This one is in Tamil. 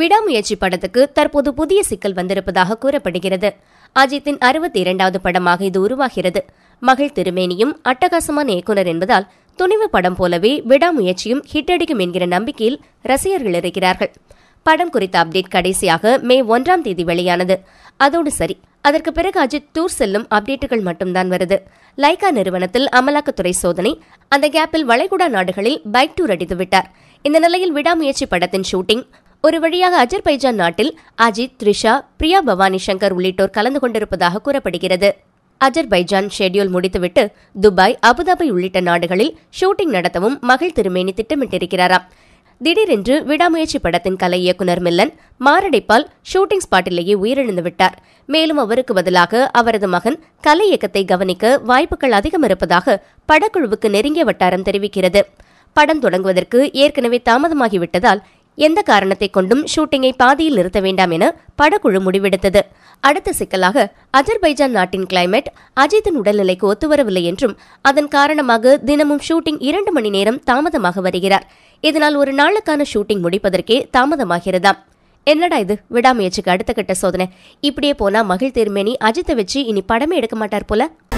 விடாமுயற்சி படத்துக்கு தற்போது புதிய சிக்கல் வந்திருப்பதாக கூறப்படுகிறது அஜித்தின் அறுபத்தி இரண்டாவது படமாக இது உருவாகிறது மகள் திருமேனியும் அட்டகாசமான இயக்குனர் என்பதால் துணிவு படம் போலவே விடாமுயற்சியும் ஹிட் அடிக்கும் என்கிற நம்பிக்கையில் ரசிகர்கள் இருக்கிறார்கள் படம் குறித்த அப்டேட் கடைசியாக மே ஒன்றாம் தேதி வெளியானது அதோடு சரி அதற்கு பிறகு அஜித் டூர் செல்லும் அப்டேட்டுகள் மட்டும்தான் வருது லைகா நிறுவனத்தில் அமலாக்கத்துறை சோதனை அந்த கேப்பில் வளைகுடா நாடுகளில் பைக் டூர் அடித்துவிட்டார் இந்த நிலையில் விடாமுயற்சி படத்தின் ஷூட்டிங் ஒரு வழியாக அஜர்பைஜான் நாட்டில் அஜித் த்ரிஷா பிரியா பவானி சங்கர் உள்ளிட்டோர் கலந்து கொண்டிருப்பதாக கூறப்படுகிறது அஜர்பைஜான் ஷெட்யூல் முடித்துவிட்டு துபாய் அபுதாபி உள்ளிட்ட நாடுகளில் ஷூட்டிங் நடத்தவும் மகள் திருமேனி திட்டமிட்டிருக்கிறாராம் திடீரென்று விடாமுயற்சி படத்தின் கலை இயக்குனர் மில்லன் மாரடைப்பால் ஷூட்டிங் ஸ்பாட்டிலேயே உயிரிழந்து விட்டார் மேலும் அவருக்கு பதிலாக அவரது மகன் கலை இயக்கத்தை கவனிக்க வாய்ப்புகள் அதிகம் இருப்பதாக படக்குழுவுக்கு நெருங்கிய வட்டாரம் தெரிவிக்கிறது படம் தொடங்குவதற்கு ஏற்கனவே தாமதமாகிவிட்டதால் எந்த காரணத்தை கொண்டும் ஷூட்டிங்கை பாதியில் நிறுத்த வேண்டாம் என படக்குழு முடிவெடுத்தது அடுத்த சிக்கலாக அஜர்பைஜான் நாட்டின் கிளைமேட் அஜித்தின் உடல்நிலைக்கு ஒத்துவரவில்லை என்றும் அதன் காரணமாக தினமும் ஷூட்டிங் இரண்டு மணி நேரம் தாமதமாக வருகிறார் இதனால் ஒரு நாளுக்கான ஷூட்டிங் முடிப்பதற்கே தாமதமாகிறதாம் என்னடா இது விடாமுயற்சிக்கு அடுத்த கட்ட சோதனை இப்படியே போனா மகிழ் தேர்மேனி அஜித்தை வச்சு இனி படமே எடுக்க மாட்டார் போல